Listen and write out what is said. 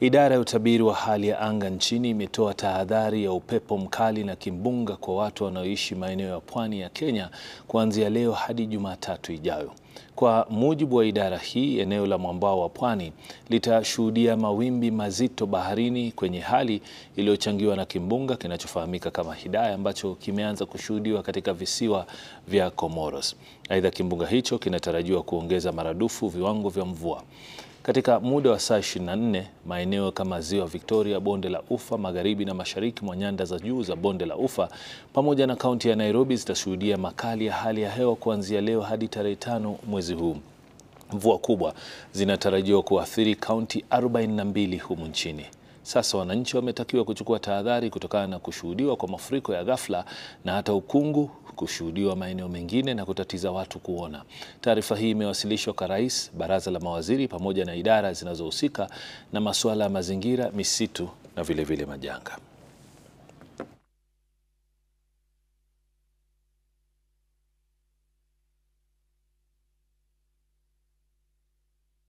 Idara ya utabiri wa hali ya anga nchini imetoa tahadhari ya upepo mkali na kimbunga kwa watu wanaoishi maeneo ya pwani ya Kenya kuanzia leo hadi Jumatatu ijayo. Kwa mujibu wa idara hii, eneo la mwambao wa pwani litashuhudia mawimbi mazito baharini kwenye hali iliyochangiwa na kimbunga kinachofahamika kama Hidaya ambacho kimeanza kushuhudiwa katika visiwa vya Comoros. Aidha, kimbunga hicho kinatarajiwa kuongeza maradufu viwango vya mvua katika muda wa saa 24 maeneo kama ziwa Victoria, bonde la Ufa, magharibi na mashariki mwa nyanda za juu za bonde la Ufa pamoja na kaunti ya Nairobi zitashuhudia makali ya hali ya hewa kuanzia leo hadi tarehe tano mwezi huu. Mvua kubwa zinatarajiwa kuathiri kaunti 42 humu nchini. Sasa wananchi wametakiwa kuchukua tahadhari kutokana na kushuhudiwa kwa mafuriko ya ghafla na hata ukungu kushuhudiwa maeneo mengine na kutatiza watu kuona. Taarifa hii imewasilishwa kwa Rais, Baraza la Mawaziri pamoja na idara zinazohusika na masuala ya mazingira, misitu na vilevile vile majanga.